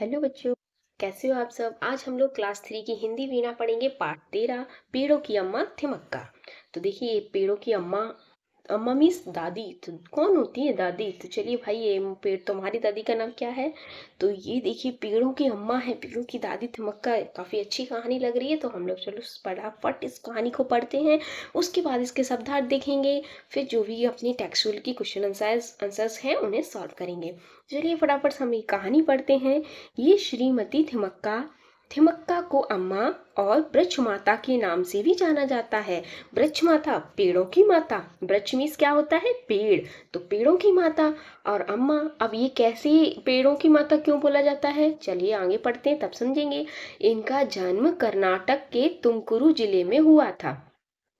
Hello बच्चों कैसे हो आप सब आज हम लोग क्लास थ्री की हिंदी वीणा पढ़ेंगे पार्ट तेरह पेड़ों की अम्मा थिमक्का तो देखिए पेड़ों की अम्मा मम्मी दादी तो कौन होती है दादी तो चलिए भाई ये पेड़ तुम्हारी दादी का नाम क्या है तो ये देखिए पेड़ों की अम्मा है पेड़ों की दादी थमक्का काफ़ी अच्छी कहानी लग रही है तो हम लोग चलो फटाफट इस कहानी को पढ़ते हैं उसके बाद इसके शब्दार्थ देखेंगे फिर जो भी अपनी टैक्सुअल की क्वेश्चन आंसर्स आंसर्स हैं उन्हें सॉल्व करेंगे चलिए फटाफट हम ये कहानी पढ़ते हैं ये श्रीमती थिमक्का थिमक्का को अम्मा और ब्रज माता के नाम से भी जाना जाता है ब्रज माता पेड़ों की माता ब्रज मीस क्या होता है पेड़ तो पेड़ों की माता और अम्मा अब ये कैसे पेड़ों की माता क्यों बोला जाता है चलिए आगे पढ़ते हैं तब समझेंगे इनका जन्म कर्नाटक के तुमकुरु जिले में हुआ था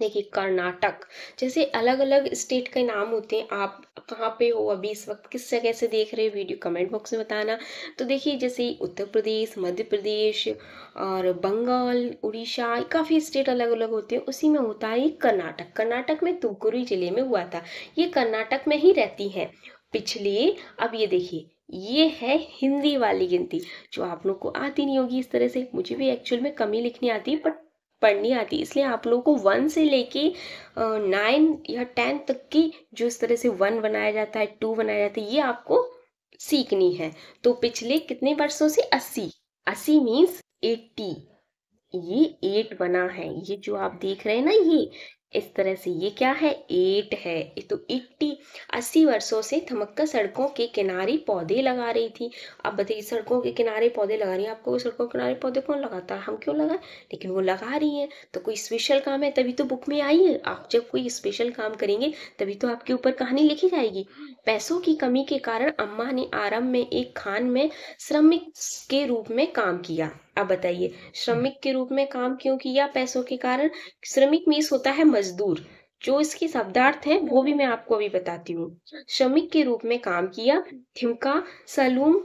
देखिए कर्नाटक जैसे अलग अलग स्टेट के नाम होते हैं आप कहाँ पे हो अभी इस वक्त किस जगह से देख रहे हो वीडियो कमेंट बॉक्स में बताना तो देखिए जैसे उत्तर प्रदेश मध्य प्रदेश और बंगाल उड़ीसा काफ़ी स्टेट अलग अलग होते हैं उसी में होता है कर्नाटक कर्नाटक में तुमकुरी जिले में हुआ था ये कर्नाटक में ही रहती हैं पिछले अब ये देखिए ये है हिंदी वाली गिनती जो आप लोग को आती नहीं होगी इस तरह से मुझे भी एक्चुअल में कमी लिखनी आती है बट पढ़नी आती इसलिए आप लोगों को वन से लेके नाइन या टेन तक की जो इस तरह से वन बनाया जाता है टू बनाया जाता है ये आपको सीखनी है तो पिछले कितने वर्षों से अस्सी अस्सी मीन्स एट्टी ये एट बना है ये जो आप देख रहे हैं ना ये इस तरह से ये क्या है एट है तो इट्टी अस्सी वर्षों से थमक्का सड़कों के किनारे पौधे लगा रही थी अब बताइए सड़कों के किनारे पौधे लगा रही है आपको सड़कों के किनारे पौधे कौन लगाता है हम क्यों लगाए लेकिन वो लगा रही है तो कोई स्पेशल काम है तभी तो बुक में आई है आप जब कोई स्पेशल काम करेंगे तभी तो आपके ऊपर कहानी लिखी जाएगी पैसों की कमी के कारण अम्मा ने आरम्भ में एक खान में श्रमिक के रूप में काम किया अब बताइए हम्म। श्रमिक के रूप में काम क्यों किया पैसों के कारण श्रमिक मीस होता है मजदूर जो इसके शब्दार्थ है वो भी मैं आपको अभी बताती हूँ श्रमिक के रूप में काम किया थिमका सलूम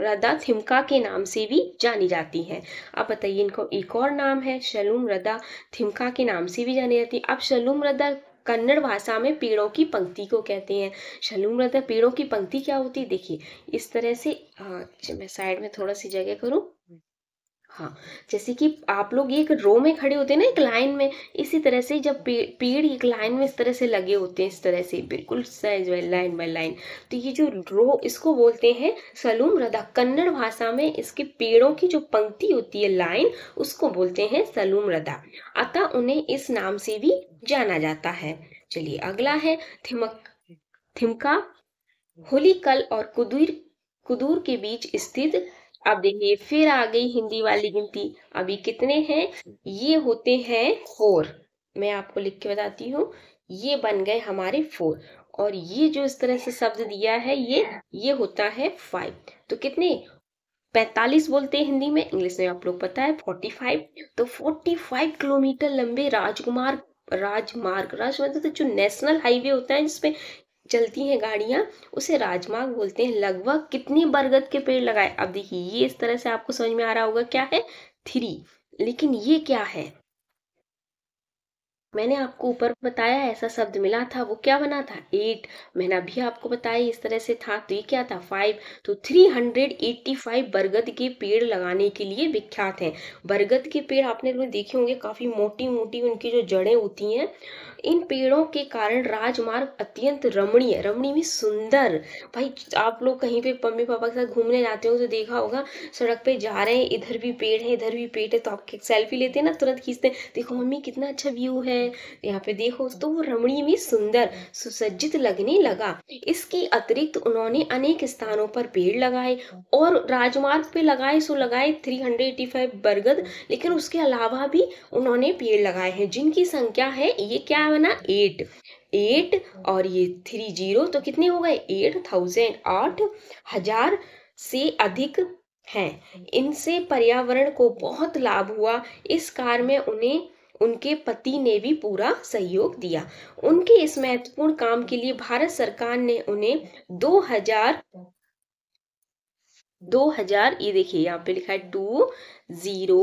रदा थिमका के नाम से भी जानी जाती है अब बताइए इनको एक और नाम है शलूम रदा थिमका के नाम से भी जानी जाती है अब शलूम रदा कन्नड़ भाषा में पेड़ों की पंक्ति को कहते हैं शलूम रदा पेड़ों की पंक्ति क्या होती है देखिए इस तरह से आ, हाँ, अच्छा, मैं साइड में थोड़ा सी जगह करूँ हाँ जैसे कि आप लोग एक रो में खड़े होते हैं ना एक लाइन में इसी तरह से जब पे, पेड़ एक लाइन में इस तरह से लगे होते हैं इस तरह से बिल्कुल size by line by line तो ये जो रो इसको बोलते हैं सलूम रदा कन्नड़ भाषा में इसके पेड़ों की जो पंक्ति होती है लाइन उसको बोलते हैं सलूम रदा अतः उन्हें इस नाम से भी जाना जाता है चलिए अगला है थिमक थिमका होली कल और कुदूर कुदूर के बीच स्थित अब देखिए फिर आ गई हिंदी वाली गिनती अभी कितने हैं ये होते हैं फोर मैं आपको लिख के बताती हूँ ये बन गए हमारे फोर और ये जो इस तरह से शब्द दिया है ये ये होता है फाइव तो कितने पैंतालीस बोलते हैं हिंदी में इंग्लिश में आप लोग पता है फोर्टी फाइव तो फोर्टी फाइव किलोमीटर लंबे राजकुमार राजमार्ग राजमार्ग तो जो नेशनल हाईवे होता है जिसमें चलती हैं गाड़ियाँ उसे राजमार्ग बोलते हैं लगभग कितने बरगद के पेड़ लगाए अब देखिए ये इस तरह से आपको समझ में आ रहा होगा क्या है थ्री लेकिन ये क्या है मैंने आपको ऊपर बताया ऐसा शब्द मिला था वो क्या बना था एट मैंने अभी आपको बताया इस तरह से था तो ये क्या था फाइव तो थ्री हंड्रेड एट्टी फाइव बरगद के पेड़ लगाने के लिए विख्यात हैं बरगद के पेड़ आपने देखे होंगे काफ़ी मोटी मोटी उनकी जो जड़ें होती हैं इन पेड़ों के कारण राजमार्ग अत्यंत रमणीय रमणीय में सुंदर भाई आप लोग कहीं पे मम्मी पापा के साथ घूमने जाते हो तो देखा होगा सड़क पे जा रहे हैं इधर भी पेड़ है इधर भी पेड़ है तो आप सेल्फी लेते हैं ना तुरंत खींचते हैं देखो मम्मी कितना अच्छा व्यू है है यहाँ पे देखो तो वो रमणीय में सुंदर सुसज्जित लगने लगा इसके अतिरिक्त उन्होंने अनेक स्थानों पर पेड़ लगाए और राजमार्ग पे लगाए सो लगाए 385 बरगद लेकिन उसके अलावा भी उन्होंने पेड़ लगाए हैं जिनकी संख्या है ये क्या है ना एट एट और ये थ्री जीरो तो कितने हो गए एट थाउजेंड आठ हजार से अधिक हैं इनसे पर्यावरण को बहुत लाभ हुआ इस कार में उन्हें उनके पति ने भी पूरा सहयोग दिया उनके इस महत्वपूर्ण काम के लिए भारत सरकार ने उन्हें 2000 2000 ये देखिए यहाँ पे लिखा है टू जीरो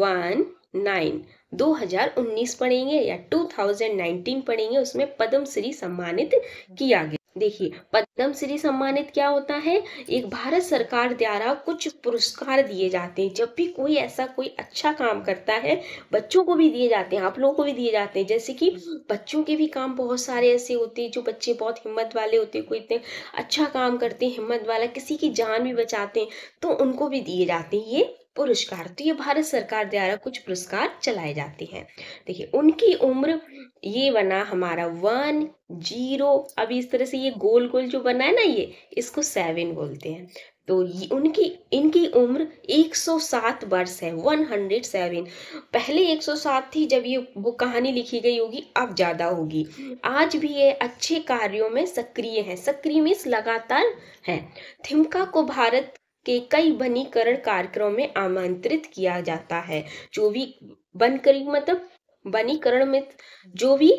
वन नाइन 2019 पढ़ेंगे या 2019 पढ़ेंगे उसमें पद्मश्री सम्मानित किया गया देखिए पद्म श्री सम्मानित क्या होता है एक भारत सरकार द्वारा कुछ पुरस्कार दिए जाते हैं जब भी कोई ऐसा कोई अच्छा काम करता है बच्चों को भी दिए जाते हैं आप लोगों को भी दिए जाते हैं जैसे कि बच्चों के भी काम बहुत सारे ऐसे होते हैं जो बच्चे बहुत हिम्मत वाले होते हैं कोई इतने अच्छा काम करते हैं हिम्मत वाला किसी की जान भी बचाते हैं तो उनको भी दिए जाते हैं ये पुरस्कार तो ये भारत सरकार द्वारा कुछ पुरस्कार चलाए जाते हैं देखिए उनकी उम्र ये बना हमारा वन जीरो अब इस तरह से ये गोल गोल जो बना है ना ये इसको सेवन बोलते हैं तो ये उनकी इनकी उम्र 107 वर्ष है 107 पहले 107 थी जब ये वो कहानी लिखी गई होगी अब ज़्यादा होगी आज भी ये अच्छे कार्यों में सक्रिय हैं सक्रिय मीन्स लगातार हैं थिमका को भारत के कई वनीकरण कार्यक्रम में आमंत्रित किया जाता है जो भी वन करी मतलब वनीकरण में जो भी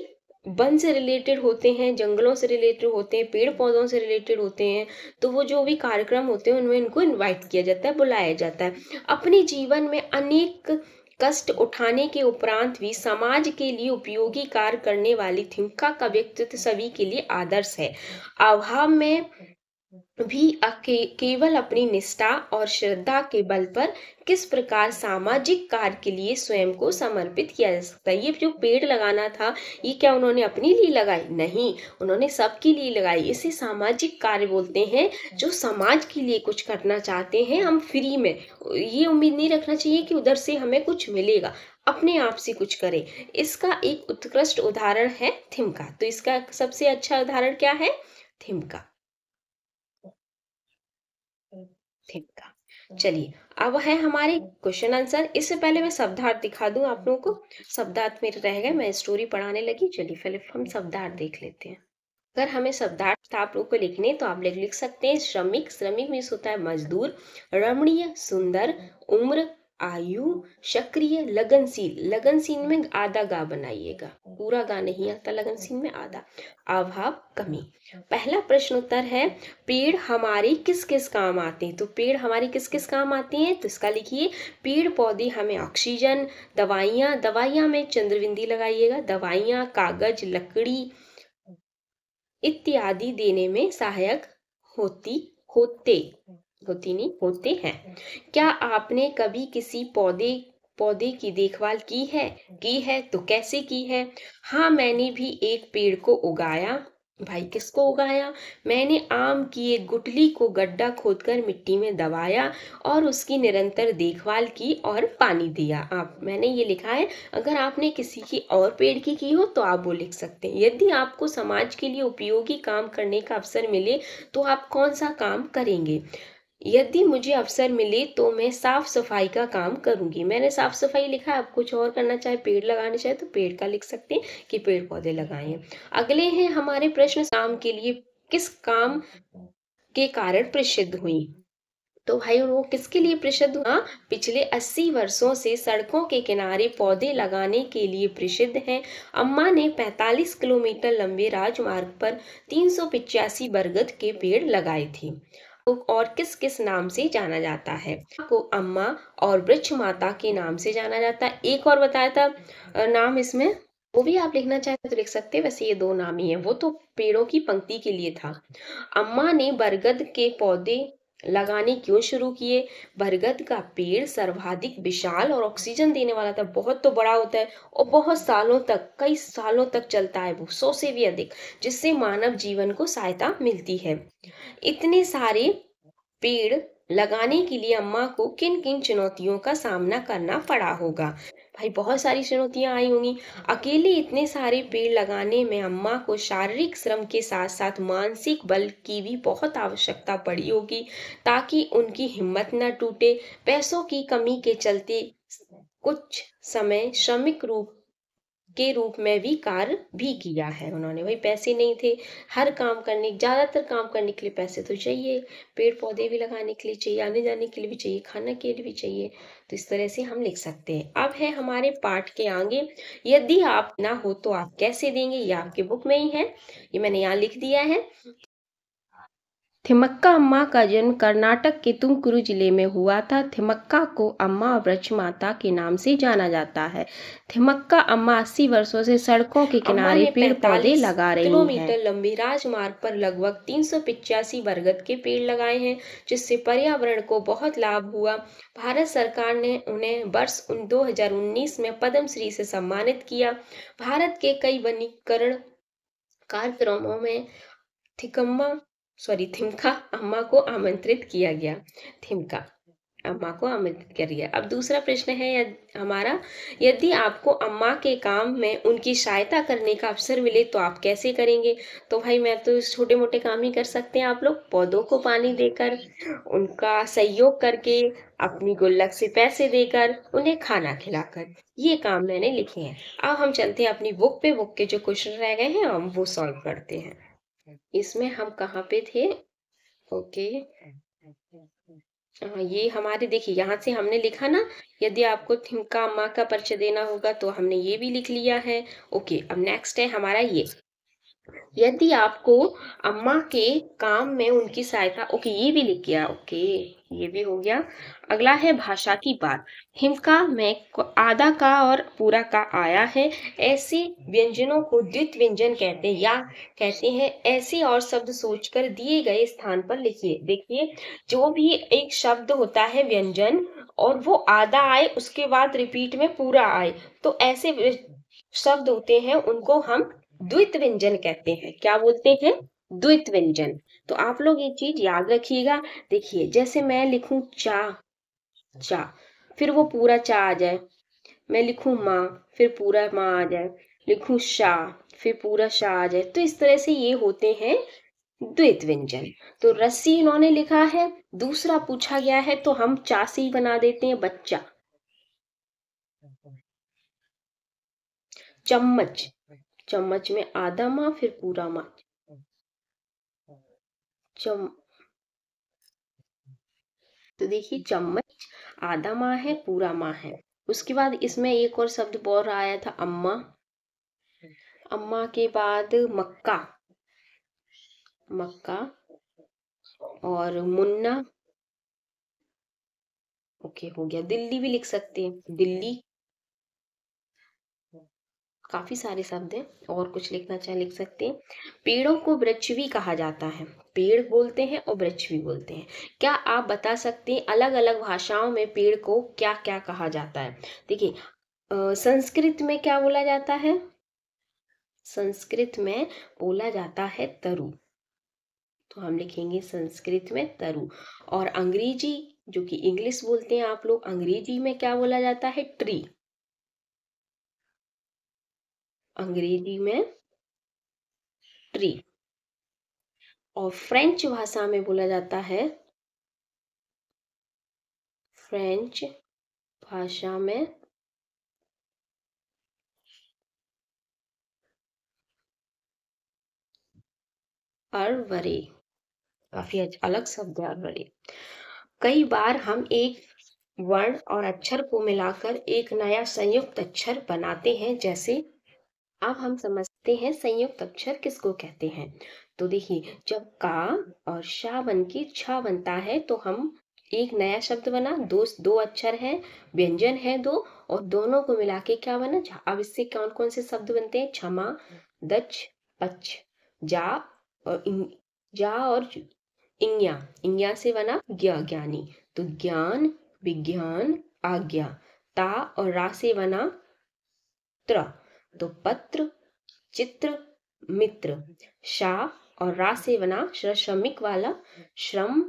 वन से रिलेटेड होते हैं जंगलों से रिलेटेड होते हैं पेड़ पौधों से रिलेटेड होते हैं तो वो जो भी कार्यक्रम होते हैं उनमें इनको इनवाइट किया जाता है बुलाया जाता है अपने जीवन में अनेक कष्ट उठाने के उपरांत भी समाज के लिए उपयोगी कार्य करने वाली थिंका का व्यक्तित्व सभी के लिए आदर्श है अभाव में भी अके केवल अपनी निष्ठा और श्रद्धा के बल पर किस प्रकार सामाजिक कार्य के लिए स्वयं को समर्पित किया जा सकता है ये जो पेड़ लगाना था ये क्या उन्होंने अपने लिए लगाई नहीं उन्होंने सबके लिए लगाई इसे सामाजिक कार्य बोलते हैं जो समाज के लिए कुछ करना चाहते हैं हम फ्री में ये उम्मीद नहीं रखना चाहिए कि उधर से हमें कुछ मिलेगा अपने आप से कुछ करें इसका एक उत्कृष्ट उदाहरण है थिमका तो इसका सबसे अच्छा उदाहरण क्या है थिमका थिंक का चलिए हम्म। अब है हमारे क्वेश्चन हम्म। आंसर इससे पहले मैं शब्दार्थ दिखा दूं आप लोगों को शब्दार्थ मेरे रह गए मैं स्टोरी पढ़ाने लगी चलिए पहले हम हम्म। शब्दार्थ देख लेते हैं अगर हमें शब्दार्थ आप लोगों को लिखने तो आप लोग लिख सकते हैं श्रमिक श्रमिक मीस होता है मजदूर रमणीय सुंदर उम्र आयु सक्रिय लगनशील लगनशील में आधा गा बनाइएगा पूरा गा नहीं आता लगनशील में आधा अभाव कमी पहला प्रश्न उत्तर है पेड़ हमारे किस किस काम आते हैं तो पेड़ हमारे किस किस काम आते हैं तो इसका लिखिए पेड़ पौधे हमें ऑक्सीजन दवाइयाँ दवाइयाँ में चंद्रबिंदी लगाइएगा दवाइयाँ कागज लकड़ी इत्यादि देने में सहायक होती होते होती होते हैं क्या आपने कभी किसी पौधे पौधे की देखभाल की है की है तो कैसे की है हाँ मैंने भी एक पेड़ को उगाया भाई किसको उगाया मैंने आम की एक गुटली को गड्ढा खोदकर मिट्टी में दबाया और उसकी निरंतर देखभाल की और पानी दिया आप मैंने ये लिखा है अगर आपने किसी की और पेड़ की की हो तो आप वो लिख सकते हैं यदि आपको समाज के लिए उपयोगी काम करने का अवसर मिले तो आप कौन सा काम करेंगे यदि मुझे अवसर मिले तो मैं साफ़ सफाई का काम करूंगी मैंने साफ़ सफाई लिखा है आप कुछ और करना चाहे पेड़ लगाने चाहे तो पेड़ का लिख सकते हैं कि पेड़ पौधे लगाएं अगले हैं हमारे प्रश्न काम के लिए किस काम के कारण प्रसिद्ध हुई तो भाई वो किसके लिए प्रसिद्ध हुआ पिछले 80 वर्षों से सड़कों के किनारे पौधे लगाने के लिए प्रसिद्ध हैं अम्मा ने 45 किलोमीटर लंबे राजमार्ग पर तीन बरगद के पेड़ लगाए थे आपको और किस किस नाम से जाना जाता है आपको अम्मा और वृक्ष माता के नाम से जाना जाता है एक और बताया था नाम इसमें वो भी आप लिखना चाहते तो लिख सकते वैसे ये दो नाम ही है वो तो पेड़ों की पंक्ति के लिए था अम्मा ने बरगद के पौधे लगाने क्यों शुरू किए बरगद का पेड़ सर्वाधिक विशाल और ऑक्सीजन देने वाला था बहुत तो बड़ा होता है और बहुत सालों तक कई सालों तक चलता है वो सौ से भी अधिक जिससे मानव जीवन को सहायता मिलती है इतने सारे पेड़ लगाने के लिए अम्मा को किन किन चुनौतियों का सामना करना पड़ा होगा भाई बहुत सारी चुनौतियाँ आई होंगी अकेले इतने सारे पेड़ लगाने में अम्मा को शारीरिक श्रम के साथ साथ मानसिक बल की भी बहुत आवश्यकता पड़ी होगी ताकि उनकी हिम्मत न टूटे पैसों की कमी के चलते कुछ समय श्रमिक रूप के रूप में भी कार्य भी किया है उन्होंने वही पैसे नहीं थे हर काम करने ज़्यादातर काम करने के लिए पैसे तो चाहिए पेड़ पौधे भी लगाने के लिए चाहिए आने जाने के लिए भी चाहिए खाना के लिए भी चाहिए तो इस तरह से हम लिख सकते हैं अब है हमारे पाठ के आगे यदि आप ना हो तो आप कैसे देंगे ये आपके बुक में ही है ये मैंने यहाँ लिख दिया है थिमक्का अम्मा का जन्म कर्नाटक के तुमकुरु जिले में हुआ था थिमक्का को अम्मा वृक्ष माता के नाम से जाना जाता है थिमक्का अम्मा अस्सी वर्षों से सड़कों के किनारे पेड़ पौधे लगा रही हैं। किलोमीटर लंबी राजमार्ग पर लगभग तीन बरगद के पेड़ लगाए हैं जिससे पर्यावरण को बहुत लाभ हुआ भारत सरकार ने उन्हें वर्ष दो में पद्मश्री से सम्मानित किया भारत के कई वनीकरण कार्यक्रमों में थिकम्मा सॉरी थिमका अम्मा को आमंत्रित किया गया थिमका अम्मा को आमंत्रित कर दिया अब दूसरा प्रश्न है यद, हमारा यदि आपको अम्मा के काम में उनकी सहायता करने का अवसर मिले तो आप कैसे करेंगे तो भाई मैं तो छोटे मोटे काम ही कर सकते हैं आप लोग पौधों को पानी देकर उनका सहयोग करके अपनी गुल्लक से पैसे देकर उन्हें खाना खिलाकर ये काम मैंने लिखे हैं अब हम चलते हैं अपनी बुक पे बुक के जो क्वेश्चन रह गए हैं हम वो सॉल्व करते हैं इसमें हम कहाँ पे थे ओके हाँ, ये हमारे देखिए यहाँ से हमने लिखा ना यदि आपको थिमका अम्मा का परिचय देना होगा तो हमने ये भी लिख लिया है ओके अब नेक्स्ट है हमारा ये यदि आपको अम्मा के काम में उनकी सहायता ओके ये भी लिख गया ओके ये भी हो गया अगला है भाषा की बात हिमका में आधा का और पूरा का आया है ऐसे व्यंजनों को द्वित व्यंजन कहते हैं या कहते हैं ऐसे और शब्द सोचकर दिए गए स्थान पर लिखिए देखिए जो भी एक शब्द होता है व्यंजन और वो आधा आए उसके बाद रिपीट में पूरा आए तो ऐसे शब्द होते हैं उनको हम द्वित व्यंजन कहते हैं क्या बोलते हैं द्वित व्यंजन तो आप लोग ये चीज याद रखिएगा देखिए जैसे मैं लिखू चा चा फिर वो पूरा चा आ जाए मैं लिखू माँ फिर पूरा माँ आ जाए लिखू शाह फिर पूरा शाह आ जाए तो इस तरह से ये होते हैं द्वित व्यंजन तो रस्सी इन्होंने लिखा है दूसरा पूछा गया है तो हम चासी बना देते हैं बच्चा चम्मच चम्मच में आधा माँ फिर पूरा माँ चम तो देखिए चम्मच आधा माँ है पूरा माँ है उसके बाद इसमें एक और शब्द रहा आया था अम्मा अम्मा के बाद मक्का मक्का और मुन्ना ओके हो गया दिल्ली भी लिख सकते हैं दिल्ली काफ़ी सारे शब्द हैं और कुछ लिखना चाहे लिख सकते हैं पेड़ों को वृक्ष भी कहा जाता है पेड़ बोलते हैं और वृक्ष भी बोलते हैं क्या आप बता सकते हैं अलग अलग भाषाओं में पेड़ को क्या क्या कहा जाता है देखिए संस्कृत में क्या बोला जाता है संस्कृत में बोला जाता है तरु तो हम लिखेंगे संस्कृत में तरु और अंग्रेजी जो कि इंग्लिश बोलते हैं आप लोग अंग्रेजी में क्या बोला जाता है ट्री अंग्रेजी में ट्री और फ्रेंच भाषा में बोला जाता है फ्रेंच भाषा में अरवरी काफी अलग शब्द है अरवरे कई बार हम एक वर्ण और अक्षर को मिलाकर एक नया संयुक्त अक्षर बनाते हैं जैसे अब हम समझते हैं संयुक्त अक्षर किसको कहते हैं तो देखिए जब का और शाह बन के छ बनता है तो हम एक नया शब्द बना दो दो अक्षर है व्यंजन है दो और दोनों को मिला के क्या बना अब इससे कौन कौन से शब्द बनते हैं क्षमा दच पच जा और इं, जा और इंग्या इंग्या से बना ज्ञा ज्ञानी तो ज्ञान विज्ञान आज्ञा ता और रा से बना त्र तो पत्र चित्र मित्र शाह और रा से बना श्रमिक वाला श्रम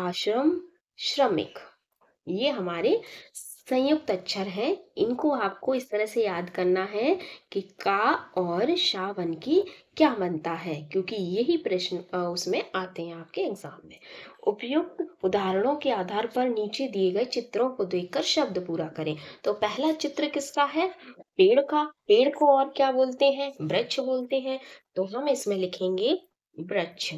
आश्रम श्रमिक ये हमारे संयुक्त अक्षर हैं इनको आपको इस तरह से याद करना है कि का और शावन की क्या बनता है क्योंकि यही प्रश्न उसमें आते हैं आपके एग्जाम में उपयुक्त उदाहरणों के आधार पर नीचे दिए गए चित्रों को देखकर शब्द पूरा करें तो पहला चित्र किसका है पेड़ का पेड़ को और क्या बोलते हैं वृक्ष बोलते हैं तो हम इसमें लिखेंगे वृक्ष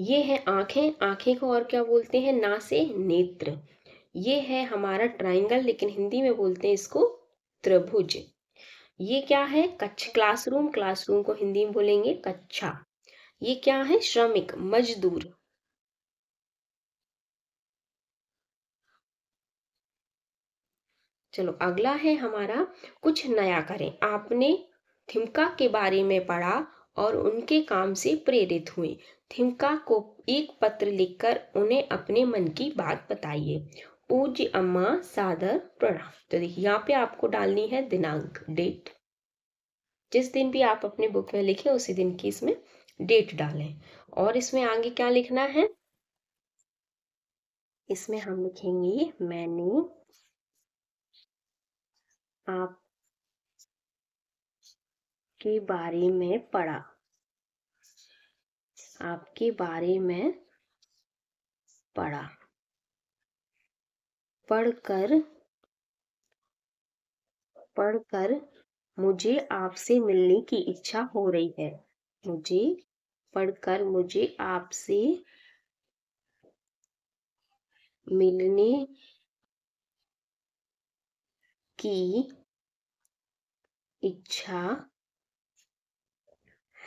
ये है आँखें आँखें को और क्या बोलते हैं ना से नेत्र ये है हमारा ट्राइंगल लेकिन हिंदी में बोलते हैं इसको त्रिभुज ये क्या है कच्छ क्लासरूम क्लासरूम को हिंदी में बोलेंगे कच्छा ये क्या है श्रमिक मजदूर चलो अगला है हमारा कुछ नया करें आपने थिमका के बारे में पढ़ा और उनके काम से प्रेरित हुए थिमका को एक पत्र लिखकर उन्हें अपने मन की बात बताइए पूज्य अम्मा सादर प्रणाम तो देखिए यहाँ पे आपको डालनी है दिनांक डेट जिस दिन भी आप अपने बुक में लिखे उसी दिन की इसमें डेट डालें और इसमें आगे क्या लिखना है इसमें हम लिखेंगे मैंने आप आपके बारे में पढ़ा आपके बारे में पढ़ा पढ़कर पढ़कर मुझे आपसे मिलने की इच्छा हो रही है मुझे पढ़कर मुझे आपसे मिलने की इच्छा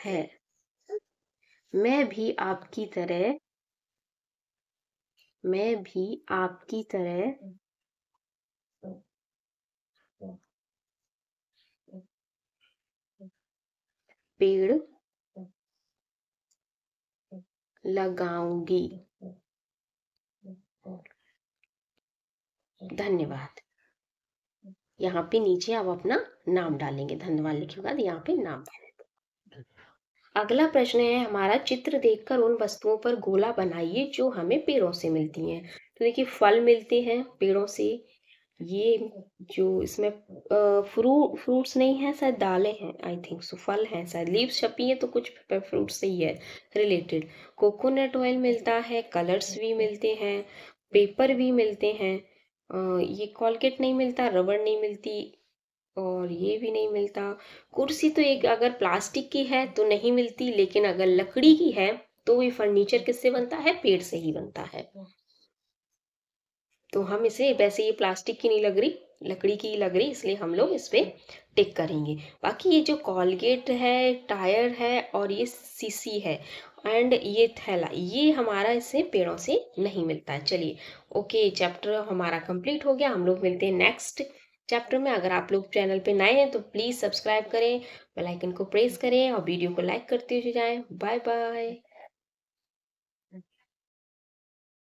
है मैं भी आपकी तरह मैं भी आपकी तरह पेड़ लगाऊंगी धन्यवाद यहाँ पे नीचे आप अपना नाम डालेंगे धन्यवाद लिखे यहाँ पे नाम डालेंगे अगला प्रश्न है हमारा चित्र देखकर उन वस्तुओं पर गोला बनाइए जो हमें पेड़ों से मिलती हैं तो देखिए फल मिलते हैं पेड़ों से ये जो इसमें फ्रू फ्रूट्स नहीं है शायद दालें हैं आई थिंक सो फल हैं शायद लीव्स छपी है तो कुछ फ्रूट्स से ही है रिलेटेड कोकोनट ऑयल मिलता है कलर्स भी मिलते हैं पेपर भी मिलते हैं ये कॉलगेट नहीं मिलता रबड़ नहीं मिलती और ये भी नहीं मिलता कुर्सी तो एक अगर प्लास्टिक की है तो नहीं मिलती लेकिन अगर लकड़ी की है तो ये फर्नीचर किससे बनता है पेड़ से ही बनता है तो हम इसे वैसे ये प्लास्टिक की नहीं लग रही लकड़ी की लग रही इसलिए हम लोग इस पर टिक करेंगे बाकी ये जो कॉलगेट है टायर है और ये सीसी है एंड ये थैला ये हमारा इससे पेड़ों से नहीं मिलता है चलिए ओके चैप्टर हमारा कंप्लीट हो गया हम लोग मिलते हैं नेक्स्ट चैप्टर में अगर आप लोग चैनल पे नए हैं तो प्लीज़ सब्सक्राइब करें बेल आइकन को प्रेस करें और वीडियो को लाइक करते हुए जाएं बाय बाय